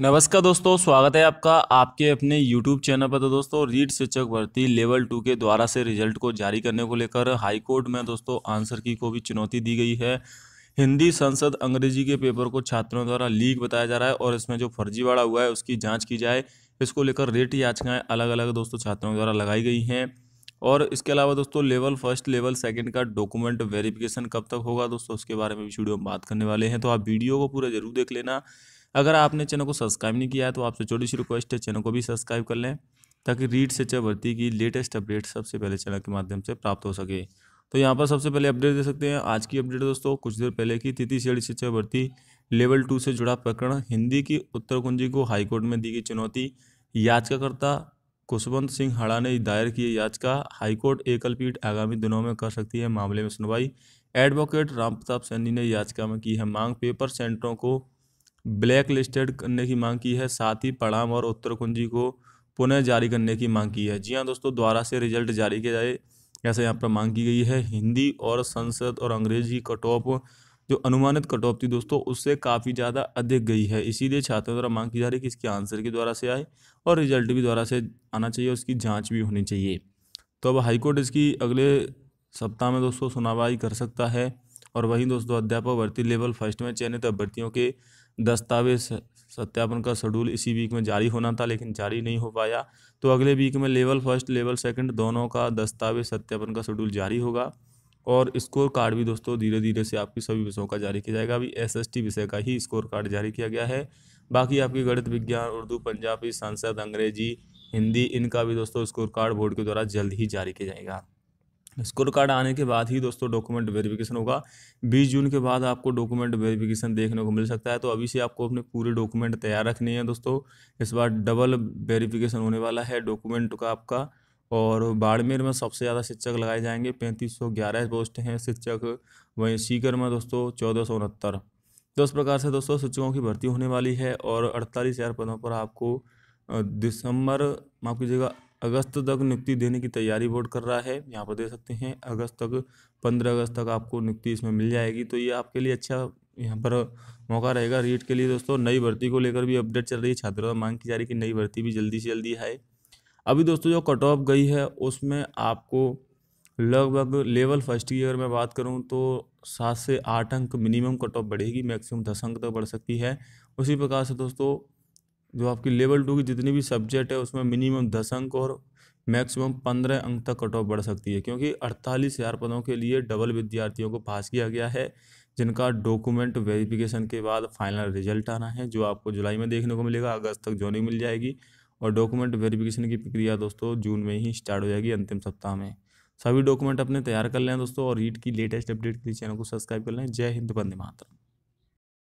नमस्कार दोस्तों स्वागत है आपका आपके अपने YouTube चैनल पर तो दोस्तों रीड शिक्षक भर्ती लेवल टू के द्वारा से रिजल्ट को जारी करने को लेकर हाईकोर्ट में दोस्तों आंसर की को भी चुनौती दी गई है हिंदी संसद अंग्रेजी के पेपर को छात्रों द्वारा लीक बताया जा रहा है और इसमें जो फर्जीवाड़ा हुआ है उसकी जाँच की जाए इसको लेकर रेट याचिकाएँ अलग अलग दोस्तों छात्रों द्वारा लगाई गई हैं और इसके अलावा दोस्तों लेवल फर्स्ट लेवल सेकंड का डॉक्यूमेंट वेरिफिकेशन कब तक होगा दोस्तों उसके बारे में भी वीडियो हम बात करने वाले हैं तो आप वीडियो को पूरा जरूर देख लेना अगर आपने चैनल को सब्सक्राइब नहीं किया है तो आपसे छोटी सी रिक्वेस्ट है चैनल को भी सब्सक्राइब कर लें ताकि रीड शिक्षा भर्ती की लेटेस्ट अपडेट सबसे पहले चैनल के माध्यम से प्राप्त हो सके तो यहाँ पर सबसे पहले अपडेट दे सकते हैं आज की अपडेट दोस्तों कुछ देर पहले की तिथि श्रेणी शिक्षा भर्ती लेवल टू से जुड़ा प्रकरण हिंदी की उत्तर कुंजी को हाईकोर्ट में दी गई चुनौती याचिकाकर्ता कुशवंत सिंह हड़ा ने दायर की याचिका हाईकोर्ट एकलपीठ आगामी दिनों में कर सकती है मामले में सुनवाई एडवोकेट राम प्रताप सैनी ने याचिका में की है मांग पेपर सेंटरों को ब्लैक लिस्टेड करने की मांग की है साथ ही पड़ाम और उत्तर कुंजी को पुनः जारी करने की मांग की है जी हाँ दोस्तों द्वारा से रिजल्ट जारी किया जाए ऐसे यहाँ पर मांग की गई है हिंदी और संस्कृत और अंग्रेजी कट ऑफ जो अनुमानित कट ऑफ थी दोस्तों उससे काफ़ी ज़्यादा अधिक गई है इसीलिए छात्रों द्वारा मांग की जा रही है कि इसके आंसर के द्वारा से आए और रिजल्ट भी द्वारा से आना चाहिए उसकी जाँच भी होनी चाहिए तो अब हाईकोर्ट इसकी अगले सप्ताह में दोस्तों सुनवाई कर सकता है और वहीं दोस्तों अध्यापक भर्ती लेवल फर्स्ट में चयनित अभ्यर्थियों के दस्तावेज सत्यापन का शेड्यूल इसी वीक में जारी होना था लेकिन जारी नहीं हो पाया तो अगले वीक में लेवल फर्स्ट लेवल सेकंड दोनों का दस्तावेज सत्यापन का शेड्यूल जारी होगा और स्कोर कार्ड भी दोस्तों धीरे धीरे से आपकी सभी विषयों का जारी किया जाएगा अभी टी विषय का ही स्कोर कार्ड जारी किया गया है बाकी आपके गणित विज्ञान उर्दू पंजाबी संस्कृत अंग्रेजी हिंदी इनका भी दोस्तों स्कोर कार्ड बोर्ड के द्वारा जल्द ही जारी किया जाएगा स्कोर कार्ड आने के बाद ही दोस्तों डॉक्यूमेंट वेरिफिकेशन होगा 20 जून के बाद आपको डॉक्यूमेंट वेरिफिकेशन देखने को मिल सकता है तो अभी से आपको अपने पूरे डॉक्यूमेंट तैयार रखने हैं दोस्तों इस बार डबल वेरिफिकेशन होने वाला है डॉक्यूमेंट का आपका और बाड़मेर में सबसे ज़्यादा शिक्षक लगाए जाएंगे पैंतीस सौ ग्यारह पोस्ट हैं शिक्षक वहीं सीकर में दोस्तों चौदह सौ उनहत्तर तो इस प्रकार से दोस्तों शिक्षकों की भर्ती होने वाली है और अड़तालीस हज़ार पदों पर आपको दिसंबर माफ कीजिएगा अगस्त तक नियुक्ति देने की तैयारी बोर्ड कर रहा है यहाँ पर दे सकते हैं अगस्त तक पंद्रह अगस्त तक आपको नियुक्ति इसमें मिल जाएगी तो ये आपके लिए अच्छा यहाँ पर मौका रहेगा रीट के लिए दोस्तों नई भर्ती को लेकर भी अपडेट चल रही है छात्रों में मांग की जा रही है कि नई भर्ती भी जल्दी से जल्दी आए अभी दोस्तों जो कट ऑफ गई है उसमें आपको लगभग लेवल फर्स्ट की अगर मैं बात करूं तो सात से आठ अंक मिनिमम कट ऑफ बढ़ेगी मैक्सिमम दस अंक तक बढ़ सकती है उसी प्रकार से दोस्तों जो आपकी लेवल टू की जितनी भी सब्जेक्ट है उसमें मिनिमम दस अंक और मैक्सिमम पंद्रह अंक तक कट ऑफ बढ़ सकती है क्योंकि अड़तालीस हज़ार पदों के लिए डबल विद्यार्थियों को पास किया गया है जिनका डॉक्यूमेंट वेरिफिकेशन के बाद फाइनल रिजल्ट आना है जो आपको जुलाई में देखने को मिलेगा अगस्त तक जॉइनिंग मिल जाएगी और डॉक्यूमेंट वेरिफिकेशन की प्रक्रिया दोस्तों जून में ही स्टार्ट हो जाएगी अंतिम सप्ताह में सभी डॉक्यूमेंट अपने तैयार कर लें दोस्तों और रीट की लेटेस्ट अपडेट के लिए चैनल को सब्सक्राइब कर लें जय हिंद बंदे मातरम